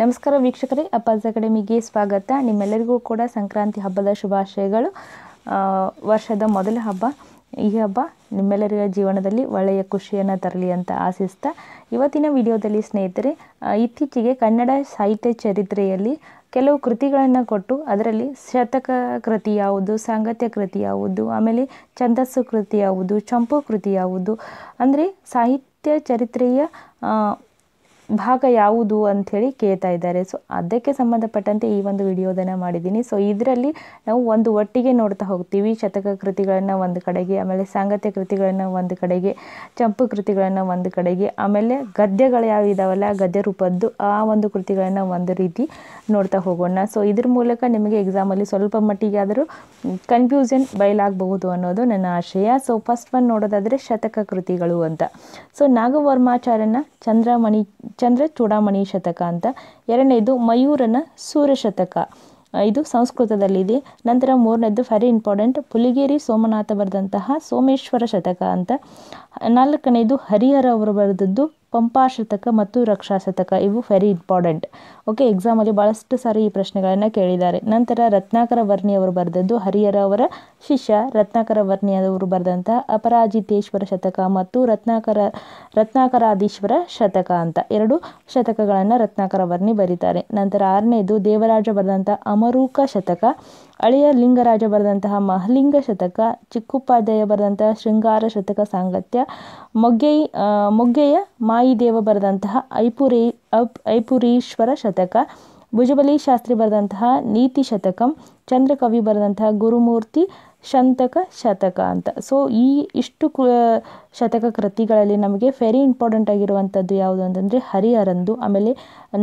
ನಮಸ್ಕಾರ ವೀಕ್ಷಕರೇ ಅಪ್ಪಾಸ್ ಅಕಾಡೆಮಿಗೆ ಸ್ವಾಗತ ನಿಮ್ಮೆಲ್ಲರಿಗೂ ಕೂಡ ಸಂಕ್ರಾಂತಿ ಹಬ್ಬದ ಶುಭಾಶಯಗಳು ವರ್ಷದ ಮೊದಲ ಹಬ್ಬ ಈ ಹಬ್ಬ ನಿಮ್ಮೆಲ್ಲರಿಗ ಜೀವನದಲ್ಲಿ ಒಳ್ಳೆಯ ಖುಷಿಯನ್ನು ತರಲಿ ಅಂತ ಆಸಿಸ್ತಾ ಇವತ್ತಿನ ವಿಡಿಯೋದಲ್ಲಿ ಸ್ನೇಹಿತರೆ ಇತ್ತೀಚೆಗೆ ಕನ್ನಡ ಸಾಹಿತ್ಯ ಚರಿತ್ರೆಯಲ್ಲಿ ಕೆಲವು ಕೃತಿಗಳನ್ನು ಕೊಟ್ಟು ಅದರಲ್ಲಿ ಶತಕ ಕೃತಿ ಯಾವುದು ಸಾಂಗತ್ಯ ಕೃತಿ ಯಾವುದು ಆಮೇಲೆ ಛಂದಸ್ಸು ಕೃತಿ ಯಾವುದು ಚಂಪು ಕೃತಿ ಯಾವುದು ಅಂದರೆ ಸಾಹಿತ್ಯ ಚರಿತ್ರೆಯ ಭಾಗ ಯಾವುದು ಅಂಥೇಳಿ ಕೇಳ್ತಾ ಇದ್ದಾರೆ ಸೊ ಅದಕ್ಕೆ ಸಂಬಂಧಪಟ್ಟಂತೆ ಈ ಒಂದು ವಿಡಿಯೋದನ್ನು ಮಾಡಿದ್ದೀನಿ ಸೊ ಇದರಲ್ಲಿ ನಾವು ಒಂದು ಒಟ್ಟಿಗೆ ನೋಡ್ತಾ ಹೋಗ್ತೀವಿ ಶತಕ ಕೃತಿಗಳನ್ನು ಒಂದು ಕಡೆಗೆ ಆಮೇಲೆ ಸಾಂಗತ್ಯ ಕೃತಿಗಳನ್ನು ಒಂದು ಕಡೆಗೆ ಚಂಪು ಕೃತಿಗಳನ್ನು ಒಂದು ಕಡೆಗೆ ಆಮೇಲೆ ಗದ್ಯಗಳು ಯಾವ ಇದಾವಲ್ಲ ಗದ್ಯ ರೂಪದ್ದು ಆ ಒಂದು ಕೃತಿಗಳನ್ನು ಒಂದು ರೀತಿ ನೋಡ್ತಾ ಹೋಗೋಣ ಸೊ ಇದ್ರ ಮೂಲಕ ನಿಮಗೆ ಎಕ್ಸಾಮಲ್ಲಿ ಸ್ವಲ್ಪ ಮಟ್ಟಿಗೆ ಆದರೂ ಕನ್ಫ್ಯೂಷನ್ ಬಯಲಾಗಬಹುದು ಅನ್ನೋದು ನನ್ನ ಆಶಯ ಸೊ ಫಸ್ಟ್ ಒನ್ ನೋಡೋದಾದರೆ ಶತಕ ಕೃತಿಗಳು ಅಂತ ಸೊ ನಾಗವರ್ಮಾಚಾರ್ಯನ ಚಂದ್ರಮಣಿ ಚಂದ್ರ ಚೂಡಾಮಣಿ ಶತಕ ಅಂತ ಎರಡನೇದು ಮಯೂರನ ಸೂರ್ಯ ಶತಕ ಇದು ಸಂಸ್ಕೃತದಲ್ಲಿದೆ ನಂತರ ಮೂರನೇದು ವೆರಿ ಇಂಪಾರ್ಟೆಂಟ್ ಪುಲಿಗೇರಿ ಸೋಮನಾಥ ಬರೆದಂತಹ ಸೋಮೇಶ್ವರ ಶತಕ ಅಂತ ನಾಲ್ಕನೇದು ಹರಿಹರ ಅವರು ಬರೆದದ್ದು ಪಂಪಾಶತಕ ಮತ್ತು ರಕ್ಷಾಶತಕ ಇವು ವೆರಿ ಇಂಪಾರ್ಟೆಂಟ್ ಓಕೆ ಎಕ್ಸಾಮಲ್ಲಿ ಭಾಳಷ್ಟು ಸಾರಿ ಈ ಪ್ರಶ್ನೆಗಳನ್ನು ಕೇಳಿದ್ದಾರೆ ನಂತರ ರತ್ನಾಕರ ವರ್ಣಿಯವರು ಬರೆದದ್ದು ಅವರ ಶಿಷ್ಯ ರತ್ನಾಕರ ವರ್ಣಿಯವರು ಬರೆದಂಥ ಅಪರಾಜಿತೇಶ್ವರ ಶತಕ ಮತ್ತು ರತ್ನಾಕರ ರತ್ನಾಕರಾದೀಶ್ವರ ಶತಕ ಅಂತ ಎರಡು ಶತಕಗಳನ್ನು ರತ್ನಾಕರ ವರ್ಣಿ ಬರೀತಾರೆ ನಂತರ ಆರನೇದು ದೇವರಾಜ ಬರೆದಂಥ ಅಮರೂಕ ಶತಕ ಅಳಿಯ ಲಿಂಗರಾಜ ಬರೆದಂತಹ ಮಹಲಿಂಗ ಶತಕ ಚಿಕ್ಕುಪಾಧ್ಯಾಯ ಬರೆದಂತಹ ಶೃಂಗಾರ ಶತಕ ಸಾಂಗತ್ಯ ಮೊಗ್ಗೆ ಮೊಗ್ಗೆಯ ಮಾ ದೇವ ಬರೆದಂತಹ ಐಪುರಿ ಐಪುರೀಶ್ವರ ಶತಕ ಭುಜಬಲಿ ಶಾಸ್ತ್ರಿ ಬರೆದಂತಹ ನೀತಿ ಶತಕಂ ಚಂದ್ರಕವಿ ಬರೆದಂತಹ ಗುರುಮೂರ್ತಿ ಶಂತಕ ಶತಕ ಅಂತ ಸೊ ಈ ಇಷ್ಟು ಶತಕ ಕೃತಿಗಳಲ್ಲಿ ನಮಗೆ ವೆರಿ ಇಂಪಾರ್ಟೆಂಟ್ ಆಗಿರುವಂಥದ್ದು ಯಾವುದು ಅಂತಂದರೆ ಹರಿಹರಂದು ಆಮೇಲೆ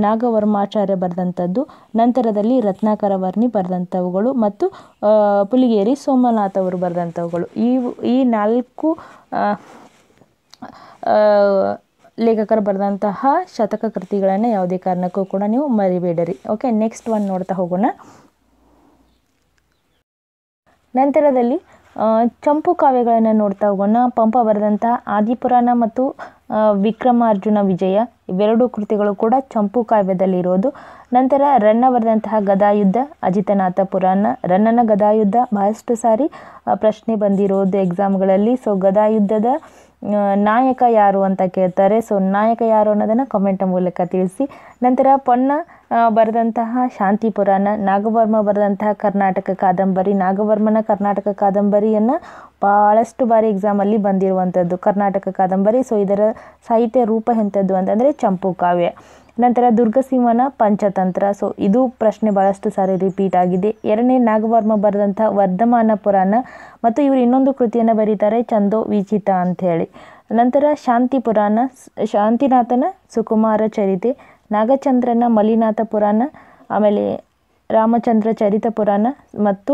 ನಾಗವರ್ಮಾಚಾರ್ಯ ಬರೆದಂಥದ್ದು ನಂತರದಲ್ಲಿ ರತ್ನಾಕರ ವರ್ಣಿ ಬರೆದಂಥವುಗಳು ಮತ್ತು ಪುಲಿಗೇರಿ ಸೋಮನಾಥ್ ಅವರು ಬರೆದಂಥವುಗಳು ಈ ಈ ನಾಲ್ಕು ಲೇಖಕರು ಬರೆದಂತಹ ಶತಕ ಕೃತಿಗಳನ್ನು ಯಾವುದೇ ಕಾರಣಕ್ಕೂ ಕೂಡ ನೀವು ಮರಿಬೇಡಿರಿ ಓಕೆ ನೆಕ್ಸ್ಟ್ ಒಂದು ನೋಡ್ತಾ ಹೋಗೋಣ ನಂತರದಲ್ಲಿ ಚಂಪು ಕಾವ್ಯಗಳನ್ನು ನೋಡ್ತಾ ಹೋಗೋಣ ಪಂಪ ಬರೆದಂತಹ ಆದಿಪುರಾಣ ಮತ್ತು ವಿಕ್ರಮಾರ್ಜುನ ವಿಜಯ ಇವೆರಡು ಕೃತಿಗಳು ಕೂಡ ಚಂಪು ಕಾವ್ಯದಲ್ಲಿರೋದು ನಂತರ ರನ್ನ ಬರೆದಂತಹ ಗದಾಯುದ್ಧ ಅಜಿತನಾಥ ಪುರಾಣ ರನ್ನನ ಗದಾಯುದ್ಧ ಬಹಳಷ್ಟು ಸಾರಿ ಪ್ರಶ್ನೆ ಬಂದಿರೋದು ಎಕ್ಸಾಮ್ಗಳಲ್ಲಿ ಸೊ ಗದಾಯುದ್ಧದ ನಾಯಕ ಯಾರು ಅಂತ ಕೇಳ್ತಾರೆ ಸೊ ನಾಯಕ ಯಾರು ಅನ್ನೋದನ್ನು ಕಮೆಂಟ್ ಮೂಲಕ ತಿಳಿಸಿ ನಂತರ ಪೊನ್ನ ಬರೆದಂತಹ ಶಾಂತಿ ಪುರಾಣ ನಾಗವರ್ಮ ಬರೆದಂತಹ ಕರ್ನಾಟಕ ಕಾದಂಬರಿ ನಾಗವರ್ಮನ ಕರ್ನಾಟಕ ಕಾದಂಬರಿಯನ್ನು ಭಾಳಷ್ಟು ಬಾರಿ ಎಕ್ಸಾಮಲ್ಲಿ ಬಂದಿರುವಂಥದ್ದು ಕರ್ನಾಟಕ ಕಾದಂಬರಿ ಸೊ ಇದರ ಸಾಹಿತ್ಯ ರೂಪ ಎಂಥದ್ದು ಅಂತಂದರೆ ಚಂಪು ಕಾವ್ಯ ನಂತರ ದುರ್ಗಸಿಂಹನ ಪಂಚತಂತ್ರ ಸೊ ಇದು ಪ್ರಶ್ನೆ ಭಾಳಷ್ಟು ಸಾರಿ ರಿಪೀಟ್ ಆಗಿದೆ ಎರಡನೇ ನಾಗವರ್ಮ ಬರೆದಂಥ ವರ್ಧಮಾನ ಪುರಾಣ ಮತ್ತು ಇವರು ಇನ್ನೊಂದು ಕೃತಿಯನ್ನು ಬರೀತಾರೆ ಚಂದೋ ವಿಚಿತ ಅಂಥೇಳಿ ನಂತರ ಶಾಂತಿ ಪುರಾಣ ಶಾಂತಿನಾಥನ ಸುಕುಮಾರ ಚರಿತೆ ನಾಗಚಂದ್ರನ ಮಲಿನಾಥ ಪುರಾಣ ಆಮೇಲೆ ರಾಮಚಂದ್ರ ಚರಿತ ಪುರಾಣ ಮತ್ತು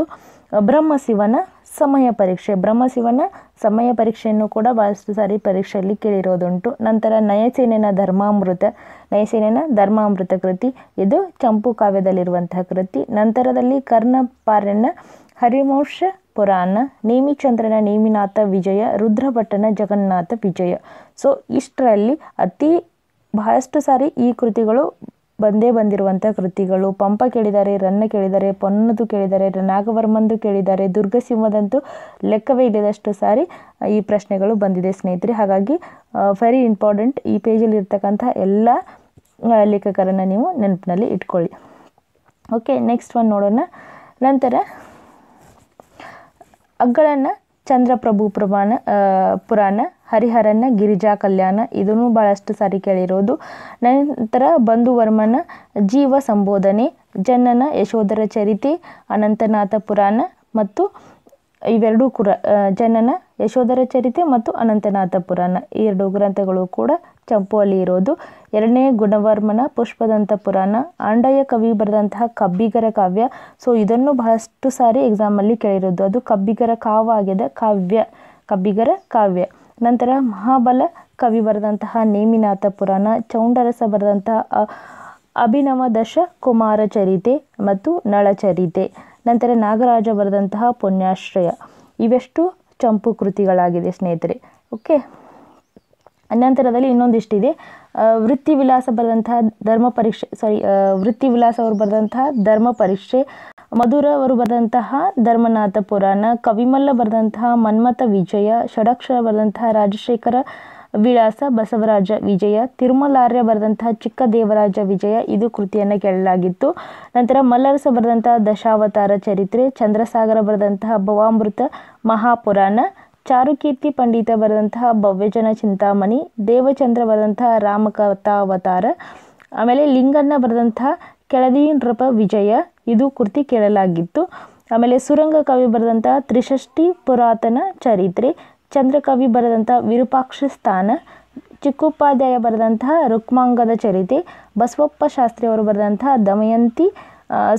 ಶಿವನ ಸಮಯ ಪರೀಕ್ಷೆ ಬ್ರಹ್ಮಶಿವನ ಸಮಯ ಪರೀಕ್ಷೆಯನ್ನು ಕೂಡ ಬಹಳಷ್ಟು ಸಾರಿ ಪರೀಕ್ಷೆಯಲ್ಲಿ ಕೇಳಿರೋದುಂಟು ನಂತರ ನಯಸೇನೆಯ ಧರ್ಮಾಮೃತ ನಯಸೇನೆಯ ಧರ್ಮಾಮೃತ ಕೃತಿ ಇದು ಚಂಪು ಕಾವ್ಯದಲ್ಲಿರುವಂತಹ ಕೃತಿ ನಂತರದಲ್ಲಿ ಕರ್ಣಪಾರ್ಯನ ಹರಿಮೋಷ ಪುರಾಣ ನೇಮಿಚಂದ್ರನ ನೇಮಿನಾಥ ವಿಜಯ ರುದ್ರಭಟ್ಟನ ಜಗನ್ನಾಥ ವಿಜಯ ಸೊ ಇಷ್ಟರಲ್ಲಿ ಅತಿ ಬಹಳಷ್ಟು ಸಾರಿ ಈ ಕೃತಿಗಳು ಬಂದೇ ಬಂದಿರುವಂಥ ಕೃತಿಗಳು ಪಂಪ ಕೇಳಿದ್ದಾರೆ ರನ್ನ ಕೇಳಿದ್ದಾರೆ ಪೊನ್ನದು ಕೇಳಿದ್ದಾರೆ ನಾಗವರ್ಮಂದು ಕೇಳಿದ್ದಾರೆ ದುರ್ಗಸಿಂಹದಂತೂ ಲೆಕ್ಕವೇ ಇಲ್ಲದಷ್ಟು ಸಾರಿ ಈ ಪ್ರಶ್ನೆಗಳು ಬಂದಿದೆ ಸ್ನೇಹಿತರೆ ಹಾಗಾಗಿ ವೆರಿ ಇಂಪಾರ್ಟೆಂಟ್ ಈ ಪೇಜಲ್ಲಿ ಇರ್ತಕ್ಕಂಥ ಎಲ್ಲ ಲೇಖಕರನ್ನು ನೀವು ನೆನಪಿನಲ್ಲಿ ಇಟ್ಕೊಳ್ಳಿ ಓಕೆ ನೆಕ್ಸ್ಟ್ ಒನ್ ನೋಡೋಣ ನಂತರ ಅಗ್ಗಳನ್ನು ಚಂದ್ರಪ್ರಭು ಪ್ರಮಾಣ ಪುರಾಣ ಹರಿಹರನ ಗಿರಿಜಾ ಕಲ್ಯಾಣ ಇದನ್ನು ಬಹಳಷ್ಟು ಸಾರಿ ಕೇಳಿರೋದು ನಂತರ ಬಂಧುವರ್ಮನ ಜೀವ ಸಂಬೋಧನೆ ಜನನ ಯಶೋಧರ ಚರಿತೆ ಅನಂತನಾಥ ಪುರಾಣ ಮತ್ತು ಇವೆರಡೂ ಕೂಡ ಜನನ ಯಶೋಧರ ಚರಿತೆ ಮತ್ತು ಅನಂತನಾಥ ಪುರಾಣ ಈ ಎರಡು ಗ್ರಂಥಗಳು ಕೂಡ ಚಂಪುವಲ್ಲಿ ಇರೋದು ಎರಡನೇ ಗುಣವರ್ಮನ ಪುಷ್ಪದಂತ ಪುರಾಣ ಆಂಡಯ್ಯ ಕವಿ ಬರೆದಂತಹ ಕಬ್ಬಿಗರ ಕಾವ್ಯ ಸೊ ಇದನ್ನು ಬಹಳಷ್ಟು ಸಾರಿ ಎಕ್ಸಾಮಲ್ಲಿ ಕೇಳಿರೋದು ಅದು ಕಬ್ಬಿಗರ ಕಾವ್ಯ ಆಗಿದೆ ಕಾವ್ಯ ಕಬ್ಬಿಗರ ಕಾವ್ಯ ನಂತರ ಮಹಾಬಲ ಕವಿ ಬರೆದಂತಹ ನೇಮಿನಾಥ ಪುರಾಣ ಚೌಂಡರಸ ಬರೆದಂತಹ ಅಭಿನವ ದಶ ಕುಮಾರ ಚರಿತೆ ಮತ್ತು ನಳಚರಿತೆ ನಂತರ ನಾಗರಾಜ ಬರೆದಂತಹ ಪುಣ್ಯಾಶ್ರಯ ಇವೆಷ್ಟು ಚಂಪು ಕೃತಿಗಳಾಗಿದೆ ಸ್ನೇಹಿತರೆ ಓಕೆ ಅನಂತರದಲ್ಲಿ ಇನ್ನೊಂದಿಷ್ಟಿದೆ ವೃತ್ತಿ ವಿಲಾಸ ಬರೆದಂತಹ ಧರ್ಮ ಪರೀಕ್ಷೆ ಸಾರಿ ವೃತ್ತಿ ವಿಲಾಸ ಅವರು ಬರೆದಂತಹ ಧರ್ಮ ಪರೀಕ್ಷೆ ಮಧುರ ಅವರು ಬರೆದಂತಹ ಧರ್ಮನಾಥ ಪುರಾಣ ಕವಿಮಲ್ಲ ಬರೆದಂತಹ ಮನ್ಮಥ ವಿಜಯ ಷಡಕ್ಷರ ಬರೆದಂತಹ ರಾಜಶೇಖರ ವಿಳಾಸ ಬಸವರಾಜ ವಿಜಯ ತಿರುಮಲಾರ್ಯ ಬರೆದಂತಹ ಚಿಕ್ಕ ದೇವರಾಜ ವಿಜಯ ಇದು ಕೃತಿಯನ್ನು ಕೇಳಲಾಗಿತ್ತು ನಂತರ ಮಲ್ಲರಸ ಬರೆದಂತಹ ದಶಾವತಾರ ಚರಿತ್ರೆ ಚಂದ್ರಸಾಗರ ಬರೆದಂತಹ ಭವಾಮೃತ ಮಹಾಪುರಾಣ ಚಾರುಕೀರ್ತಿ ಪಂಡಿತ ಬರೆದಂತಹ ಭವ್ಯಜನ ಚಿಂತಾಮಣಿ ದೇವಚಂದ್ರ ಬರೆದಂತಹ ರಾಮಕಥಾವತಾರ ಆಮೇಲೆ ಲಿಂಗಣ್ಣ ಬರೆದಂತಹ ಕೆಳದಿ ನೃಪ ವಿಜಯ ಇದು ಕೃತಿ ಕೇಳಲಾಗಿತ್ತು ಆಮೇಲೆ ಸುರಂಗ ಕವಿ ಬರೆದಂತಹ ತ್ರಿಷಷ್ಟಿ ಪುರಾತನ ಚರಿತ್ರೆ ಚಂದ್ರಕವಿ ಬರೆದಂತಹ ವಿರೂಪಾಕ್ಷ ಸ್ಥಾನ ಚಿಕ್ಕೋಪಾಧ್ಯಾಯ ಬರೆದಂತಹ ರುಕ್ಮಾಂಗದ ಚರಿತೆ ಬಸವಪ್ಪ ಶಾಸ್ತ್ರಿಯವರು ಬರೆದಂತಹ ದಮಯಂತಿ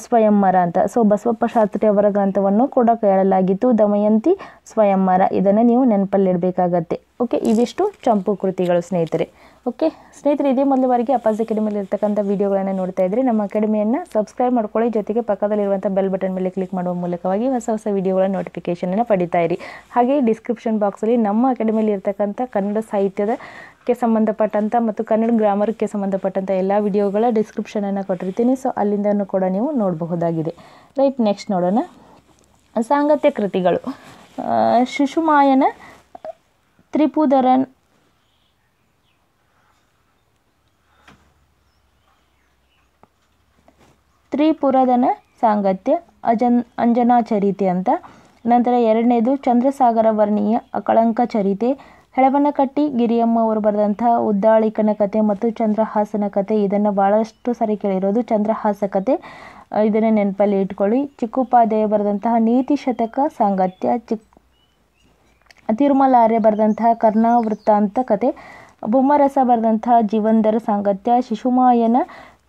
ಸ್ವಯಂವರ ಅಂತ ಸೊ ಬಸವಪ್ಪ ಶಾಸ್ತ್ರಿ ಅವರ ಗ್ರಂಥವನ್ನು ಕೂಡ ಕೇಳಲಾಗಿತ್ತು ದಮಯಂತಿ ಸ್ವಯಂವರ ಇದನ್ನು ನೀವು ನೆನಪಲ್ಲಿಡಬೇಕಾಗತ್ತೆ ಓಕೆ ಇವಿಷ್ಟು ಚಂಪು ಕೃತಿಗಳು ಸ್ನೇಹಿತರೆ ಓಕೆ ಸ್ನೇಹಿತರೆ ಇದೇ ಮೊದಲ ಬಾರಿಗೆ ಅಪಾಸ್ ಅಕಾಡೆಮಿಯಲ್ಲಿ ಇರ್ತಕ್ಕಂಥ ವೀಡಿಯೋಗಳನ್ನು ನೋಡ್ತಾ ಇದ್ದರೆ ನಮ್ಮ ಅಕಾಡೆಮಿಯನ್ನು ಸಬ್ಸ್ಕ್ರೈಬ್ ಮಾಡ್ಕೊಳ್ಳಿ ಜೊತೆಗೆ ಪಕ್ಕದಲ್ಲಿರುವಂಥ ಬೆಲ್ ಬಟನ್ ಮೇಲೆ ಕ್ಲಿಕ್ ಮಾಡುವ ಮೂಲಕವಾಗಿ ಹೊಸ ಹೊಸ ವೀಡಿಯೋಗಳ ನೋಟಿಫಿಕೇಷನನ್ನು ಪಡಿತಾ ಇರಿ ಹಾಗೆ ಡಿಸ್ಕ್ರಿಪ್ಷನ್ ಬಾಕ್ಸಲ್ಲಿ ನಮ್ಮ ಅಕಾಡೆಮಿಯಲ್ಲಿ ಇರ್ತಕ್ಕಂಥ ಕನ್ನಡ ಸಾಹಿತ್ಯದ ಕ್ಕೆ ಸಂಬಂಧಪಟ್ಟಂಥ ಮತ್ತು ಕನ್ನಡ ಗ್ರಾಮರ್ಗೆ ಸಂಬಂಧಪಟ್ಟಂಥ ಎಲ್ಲ ವಿಡಿಯೋಗಳ ಡಿಸ್ಕ್ರಿಪ್ಷನನ್ನು ಕೊಟ್ಟಿರ್ತೀನಿ ಸೊ ಅಲ್ಲಿಂದನೂ ಕೂಡ ನೀವು ನೋಡಬಹುದಾಗಿದೆ ರೈಟ್ ನೆಕ್ಸ್ಟ್ ನೋಡೋಣ ಸಾಂಗತ್ಯ ಕೃತಿಗಳು ಶಿಶುಮಾಯನ ತ್ರಿಪುದರನ್ ತ್ರಿಪುರದನ ಸಾಂಗತ್ಯ ಅಜನ್ ಚರಿತೆ ಅಂತ ನಂತರ ಎರಡನೇದು ಚಂದ್ರಸಾಗರ ವರ್ಣೀಯ ಅಕಳಂಕ ಚರಿತೆ ಹೆಳವನಕಟ್ಟಿ ಗಿರಿಯಮ್ಮ ಅವರು ಬರೆದಂಥ ಉದ್ದಾಳಿಕನ ಕತೆ ಮತ್ತು ಚಂದ್ರಹಾಸನ ಕತೆ ಇದನ್ನು ಭಾಳಷ್ಟು ಸರಿ ಕೇಳಿರೋದು ಚಂದ್ರಹಾಸ ಕತೆ ಇದನ್ನು ನೆನಪಲ್ಲಿ ಇಟ್ಕೊಳ್ಳಿ ಚಿಕ್ಕೋಪಾಧ್ಯಾಯ ಬರೆದಂತಹ ನೀತಿ ಶತಕ ಸಾಂಗತ್ಯ ಚಿಕ್ ತಿರುಮಲಾರ್ಯ ಬರೆದಂತಹ ಕರ್ಣಾವೃತ್ತಾಂತ ಕತೆ ಬೊಮ್ಮರಸ ಬರೆದಂತಹ ಜೀವಂದರ ಸಾಂಗತ್ಯ ಶಿಶುಮಾಯನ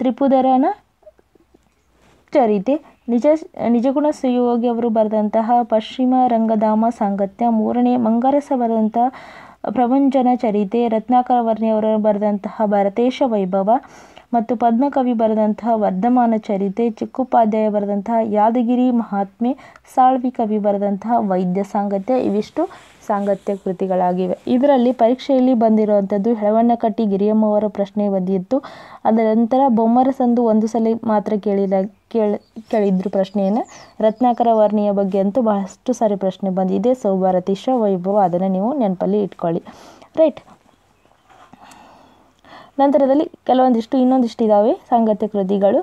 ತ್ರಿಪುದರನ ಚರಿತೆ ರೀತಿ ನಿಜ ನಿಜಗುಣ ಸುಯೋಗಿ ಅವರು ಬರೆದಂತಹ ಪಶ್ಚಿಮ ರಂಗಧಾಮ ಸಾಂಗತ್ಯ ಮೂರನೇ ಮಂಗರಸ ಬರೆದಂತಹ ಪ್ರಭಂಜನ ಚರಿತೆ ರತ್ನಾಕರ ವರ್ಣಿಯವರು ಬರೆದಂತಹ ಭರತೇಶ ವೈಭವ ಮತ್ತು ಪದ್ಮಕವಿ ಬರೆದಂತಹ ವರ್ಧಮಾನ ಚರಿತೆ ಚಿಕ್ಕೋಪಾಧ್ಯಾಯ ಬರೆದಂತಹ ಯಾದಗಿರಿ ಮಹಾತ್ಮೆ ಸಾಳ್ವಿ ಕವಿ ಬರೆದಂತಹ ವೈದ್ಯ ಸಾಂಗತ್ಯ ಇವಿಷ್ಟು ಸಾಂಗತ್ಯ ಕೃತಿಗಳಾಗಿವೆ ಇದರಲ್ಲಿ ಪರೀಕ್ಷೆಯಲ್ಲಿ ಬಂದಿರುವಂಥದ್ದು ಹೆಳವಣ್ಣಕಟ್ಟಿ ಗಿರಿಯಮ್ಮವರ ಪ್ರಶ್ನೆ ಬಂದಿತ್ತು ಅದರ ನಂತರ ಬೊಮ್ಮರಸಂದು ಒಂದು ಸಲ ಮಾತ್ರ ಕೇಳಿದ ಕೇಳಿ ಕೇಳಿದ್ರು ಪ್ರಶ್ನೆಯನ್ನು ರತ್ನಾಕರ ವರ್ಣಿಯ ಬಗ್ಗೆ ಅಂತೂ ಬಹಳಷ್ಟು ಸಾರಿ ಪ್ರಶ್ನೆ ಬಂದಿದೆ ಸೌಭಾರತೀಶ ವೈಭವ ಅದನ್ನು ನೀವು ನೆನಪಲ್ಲಿ ಇಟ್ಕೊಳ್ಳಿ ರೈಟ್ ನಂತರದಲ್ಲಿ ಕೆಲವೊಂದಿಷ್ಟು ಇನ್ನೊಂದಿಷ್ಟು ಇದ್ದಾವೆ ಸಾಂಗತ್ಯ ಕೃತಿಗಳು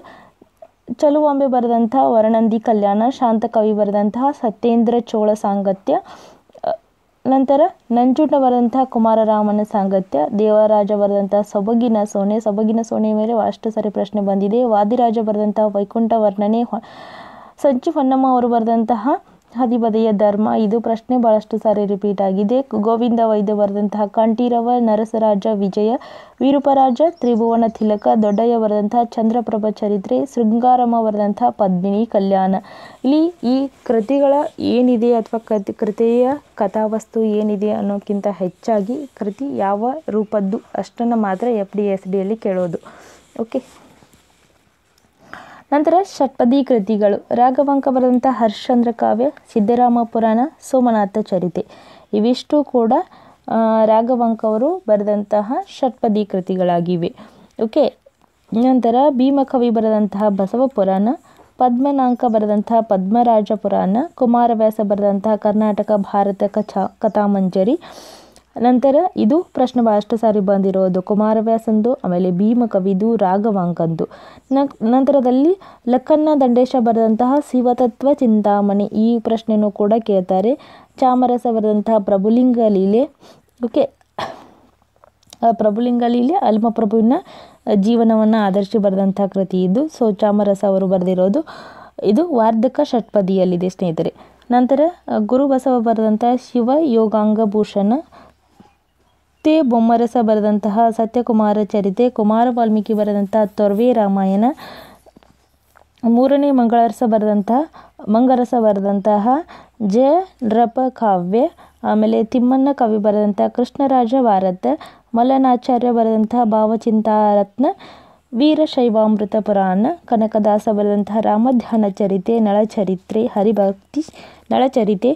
ಚಲುವಾಂಬೆ ಬರೆದಂತಹ ವರ್ಣಂದಿ ಕಲ್ಯಾಣ ಶಾಂತಕವಿ ಬರೆದಂತಹ ಸತ್ಯೇಂದ್ರ ಚೋಳ ಸಾಂಗತ್ಯ ನಂತರ ನಂಜುಂಡವರಂಥ ಕುಮಾರರಾಮನ ಸಾಂಗತ್ಯ ದೇವರಾಜ ಬರೆದಂಥ ಸೊಬಗಿನ ಸೋನೆ ಸೊಬಗಿನ ಸೋನೆ ಮೇಲೆ ಅಷ್ಟು ಸರಿ ಪ್ರಶ್ನೆ ಬಂದಿದೆ ವಾದಿರಾಜ ಬರೆದಂತಹ ವೈಕುಂಠ ವರ್ಣನೆ ಸಂಚು ಹೊನ್ನಮ್ಮ ಅವರು ಬರೆದಂತಹ ಹದಿಬದೆಯ ಧರ್ಮ ಇದು ಪ್ರಶ್ನೆ ಬಹಳಷ್ಟು ಸಾರಿ ರಿಪೀಟ್ ಆಗಿದೆ ಗೋವಿಂದ ವೈದ್ಯ ಬರೆದಂತಹ ಕಂಠೀರವ ನರಸರಾಜ ವಿಜಯ ವಿರೂಪರಾಜ ತ್ರಿಭುವನ ತಿಲಕ ದೊಡ್ಡಯ್ಯ ಬರೆದಂತಹ ಚಂದ್ರಪ್ರಭ ಚರಿತ್ರೆ ಶೃಂಗಾರಮ್ಮ ಬರೆದಂತಹ ಪದ್ಮಿನಿ ಕಲ್ಯಾಣ ಇಲ್ಲಿ ಈ ಕೃತಿಗಳ ಏನಿದೆ ಅಥವಾ ಕೃತಿ ಕೃತಿಯ ಕಥಾವಸ್ತು ಏನಿದೆ ಅನ್ನೋಕ್ಕಿಂತ ಹೆಚ್ಚಾಗಿ ಕೃತಿ ಯಾವ ರೂಪದ್ದು ಅಷ್ಟನ್ನು ಮಾತ್ರ ಎಫ್ ಡಿ ಎಸ್ ಡಿಯಲ್ಲಿ ಕೇಳೋದು ಓಕೆ ನಂತರ ಷಟ್ಪದಿ ಕೃತಿಗಳು ರಾಘವಾಂಕ ಬರೆದಂಥ ಹರಿಶ್ಚಂದ್ರ ಕಾವ್ಯ ಸಿದ್ದರಾಮ ಪುರಾಣ ಸೋಮನಾಥ ಚರಿತೆ ಇವಿಷ್ಟು ಕೂಡ ರಾಘವಾಂಕ ಅವರು ಬರೆದಂತಹ ಷಟ್ಪದಿ ಕೃತಿಗಳಾಗಿವೆ ಓಕೆ ನಂತರ ಭೀಮಕವಿ ಬರೆದಂತಹ ಬಸವ ಪುರಾಣ ಪದ್ಮನಾಂಕ ಬರೆದಂತಹ ಪದ್ಮರಾಜ ಪುರಾಣ ಕುಮಾರವ್ಯಾಸ ಬರೆದಂತಹ ಕರ್ನಾಟಕ ಭಾರತ ಕಥಾಮಂಜರಿ ನಂತರ ಇದು ಪ್ರಶ್ನೆ ಭಾಳಷ್ಟು ಸಾರಿ ಬಂದಿರೋದು ಕುಮಾರವ್ಯಾಸಂದು ಆಮೇಲೆ ಭೀಮಕವಿದು ರಾಘವಾಂಕಂದು ನಂತರದಲ್ಲಿ ಲಕ್ಕಣ್ಣ ದಂಡೇಶ ಬರೆದಂತಹ ಶಿವತತ್ವ ಚಿಂತಾಮಣಿ ಈ ಪ್ರಶ್ನೆಯೂ ಕೂಡ ಕೇಳ್ತಾರೆ ಚಾಮರಸ ಬರೆದಂತಹ ಪ್ರಭುಲಿಂಗ ಲೀಲೆ ಓಕೆ ಪ್ರಭುಲಿಂಗ ಲೀಲೆ ಅಲ್ಮಪ್ರಭುವಿನ ಜೀವನವನ್ನು ಆಧರಿಸಿ ಬರೆದಂತಹ ಕೃತಿ ಇದು ಸೊ ಚಾಮರಸ ಅವರು ಬರೆದಿರೋದು ಇದು ವಾರ್ಧಕ ಷಟ್ಪದಿಯಲ್ಲಿದೆ ಸ್ನೇಹಿತರೆ ನಂತರ ಗುರುಬಸವ ಬರೆದಂತಹ ಶಿವ ಶಿವ ಯೋಗಾಂಗಭೂಷಣ બોમ્મરસ બરદંતહ સત્યકુમારચરિતે કુમાર વાલ્મીકિ બરદંતહ તર્વે રામાયના મૂરને મંગલરસ બરદંતહ મંગરસ બરદંતહ જે દ્રપકાવ્ય આમેલે ટીમમન કવિ બરદંતહ કૃષ્ણરાજા વારત મલનાચાર્ય બરદંતહ ભાવચિંતા રત્ન વીર શૈવામૃત પુરાણ કનકદાસ બરદંતહ રામ ધ્યાનચરિતે નળચરિત્રે હરિ ભક્તિ નળચરિતે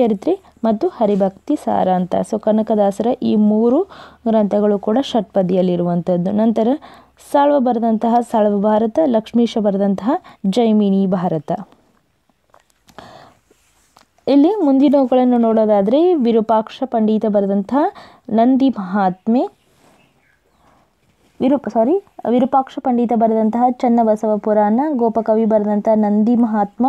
ચરિત્રે ಮತ್ತು ಹರಿಭಕ್ತಿ ಸಾರ ಅಂತ ಸೊ ಕನಕದಾಸರ ಈ ಮೂರು ಗ್ರಂಥಗಳು ಕೂಡ ಷಟ್ಪದಿಯಲ್ಲಿರುವಂಥದ್ದು ನಂತರ ಸಾಳ್ವ ಬರೆದಂತಹ ಸಾಳ್ವ ಭಾರತ ಲಕ್ಷ್ಮೀಶ ಬರೆದಂತಹ ಜೈಮಿನಿ ಭಾರತ ಇಲ್ಲಿ ಮುಂದಿನವುಗಳನ್ನು ನೋಡೋದಾದರೆ ವಿರೂಪಾಕ್ಷ ಪಂಡಿತ ಬರೆದಂತಹ ನಂದಿ ಮಹಾತ್ಮೆ ವಿರೂಪ ಸಾರಿ ವಿರೂಪಾಕ್ಷ ಪಂಡಿತ ಬರೆದಂತಹ ಚನ್ನಬಸವ ಪುರಾಣ ಗೋಪಕವಿ ಬರೆದಂತಹ ನಂದಿ ಮಹಾತ್ಮ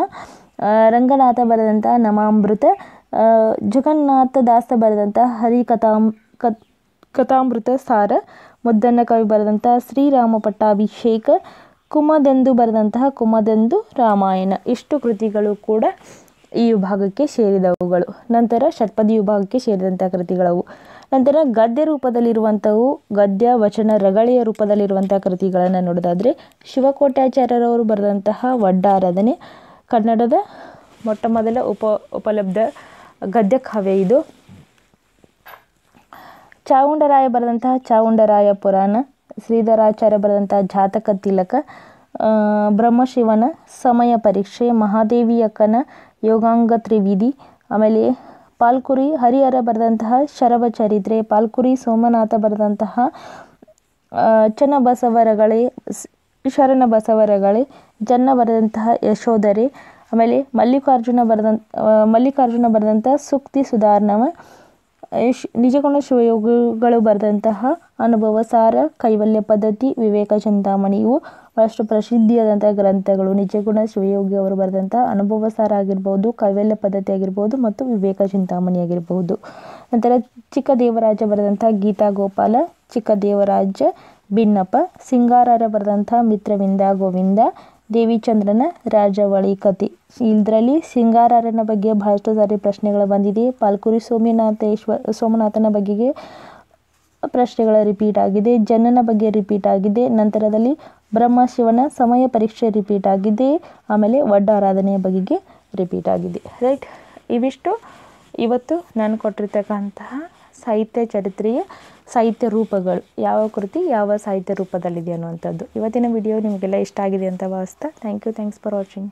ರಂಗನಾಥ ಬರೆದಂತಹ ನಮಾಮೃತ ಜಗನ್ನಾಥ ಜಗನ್ನಾಥದಾಸ ಬರೆದಂಥ ಹರಿಕಥಾಮ್ ಕತ್ ಕಥಾಮೃತ ಸಾರ ಮುದ್ದನ್ನ ಕವಿ ಬರೆದಂತಹ ಶ್ರೀರಾಮ ಪಟ್ಟಾಭಿಷೇಕ ಕುಮದೆಂದು ಬರೆದಂತಹ ಕುಮದೆಂದು ರಾಮಾಯಣ ಇಷ್ಟು ಕೃತಿಗಳು ಕೂಡ ಈ ವಿಭಾಗಕ್ಕೆ ಸೇರಿದವುಗಳು ನಂತರ ಷಟ್ಪದಿ ವಿಭಾಗಕ್ಕೆ ಸೇರಿದಂಥ ಕೃತಿಗಳವು ನಂತರ ಗದ್ಯ ರೂಪದಲ್ಲಿರುವಂಥವು ಗದ್ಯ ವಚನ ರಗಳೆಯ ರೂಪದಲ್ಲಿರುವಂಥ ಕೃತಿಗಳನ್ನು ನೋಡೋದಾದರೆ ಶಿವಕೋಟ್ಯಾಚಾರ್ಯರವರು ಬರೆದಂತಹ ವಡ್ಡಾರಾಧನೆ ಕನ್ನಡದ ಮೊಟ್ಟ ಮೊದಲ ಉಪ ಉಪಲಬ್ಧ ಗದ್ಯ ಕಾವ್ಯ ಇದು ಚಾವುಂಡರಾಯ ಬರೆದಂತಹ ಚಾವುಂಡರಾಯ ಪುರಾಣ ಶ್ರೀಧರಾಚಾರ್ಯ ಬರೆದಂತಹ ಜಾತಕ ತಿಲಕ ಬ್ರಹ್ಮಶಿವನ ಸಮಯ ಪರೀಕ್ಷೆ ಮಹಾದೇವಿಯಕ್ಕನ ಯೋಗಾಂಗ ತ್ರಿವಿಧಿ ಆಮೇಲೆ ಪಾಲ್ಕುರಿ ಹರಿಹರ ಬರೆದಂತಹ ಶರಭ ಚರಿತ್ರೆ ಪಾಲ್ಕುರಿ ಸೋಮನಾಥ ಬರೆದಂತಹ ಬಸವರಗಳೇ ಶರಣ ಬಸವರಗಳೇ ಜನ್ನ ಬರೆದಂತಹ ಯಶೋಧರೆ ಆಮೇಲೆ ಮಲ್ಲಿಕಾರ್ಜುನ ಬರೆದಂಥ ಮಲ್ಲಿಕಾರ್ಜುನ ಬರೆದಂಥ ಸುಕ್ತಿ ಸುಧಾರ್ಣವ ನಿಜಗುಣ ಶಿವಯೋಗಿಗಳು ಬರೆದಂತಹ ಅನುಭವ ಸಾರ ಕೈವಲ್ಯ ಪದ್ಧತಿ ವಿವೇಕ ಚಿಂತಾಮಣಿ ಇವು ಬಹಳಷ್ಟು ಪ್ರಸಿದ್ಧಿಯಾದಂಥ ಗ್ರಂಥಗಳು ನಿಜಗುಣ ಶಿವಯೋಗಿ ಅವರು ಬರೆದಂಥ ಅನುಭವ ಸಾರ ಆಗಿರ್ಬೋದು ಕೈವಲ್ಯ ಪದ್ಧತಿ ಆಗಿರ್ಬೋದು ಮತ್ತು ವಿವೇಕ ಚಿಂತಾಮಣಿ ಆಗಿರಬಹುದು ನಂತರ ಚಿಕ್ಕ ದೇವರಾಜ ಬರೆದಂಥ ಗೀತಾ ಗೋಪಾಲ ಚಿಕ್ಕ ದೇವರಾಜ ಭಿನ್ನಪ್ಪ ಸಿಂಗಾರರ ಬರೆದಂಥ ಮಿತ್ರವಿಂದ ಗೋವಿಂದ ದೇವಿಚಂದ್ರನ ರಾಜವಳಿ ಕತೆ ಇದರಲ್ಲಿ ಸಿಂಗಾರನ ಬಗ್ಗೆ ಬಹಳಷ್ಟು ಸಾರಿ ಪ್ರಶ್ನೆಗಳು ಬಂದಿದೆ ಪಾಲ್ಕುರಿ ಸೋಮನಾಥೇಶ್ವರ ಸೋಮನಾಥನ ಬಗ್ಗೆ ಪ್ರಶ್ನೆಗಳ ರಿಪೀಟ್ ಆಗಿದೆ ಜನನ ಬಗ್ಗೆ ರಿಪೀಟ್ ಆಗಿದೆ ನಂತರದಲ್ಲಿ ಬ್ರಹ್ಮಶಿವನ ಸಮಯ ಪರೀಕ್ಷೆ ರಿಪೀಟ್ ಆಗಿದೆ ಆಮೇಲೆ ವಡ್ಡ ಆರಾಧನೆಯ ಬಗೆಗೆ ರಿಪೀಟ್ ಆಗಿದೆ ರೈಟ್ ಇವಿಷ್ಟು ಇವತ್ತು ನಾನು ಕೊಟ್ಟಿರ್ತಕ್ಕಂತಹ ಸಾಹಿತ್ಯ ಚರಿತ್ರೆಯ ಸಾಹಿತ್ಯ ರೂಪಗಳು ಯಾವ ಕೃತಿ ಯಾವ ಸಾಹಿತ್ಯ ರೂಪದಲ್ಲಿದೆ ಅನ್ನುವಂಥದ್ದು ಇವತ್ತಿನ ವಿಡಿಯೋ ನಿಮಗೆಲ್ಲ ಇಷ್ಟ ಆಗಿದೆ ಅಂತ ಭಾವಿಸ್ತಾ thank you thanks for watching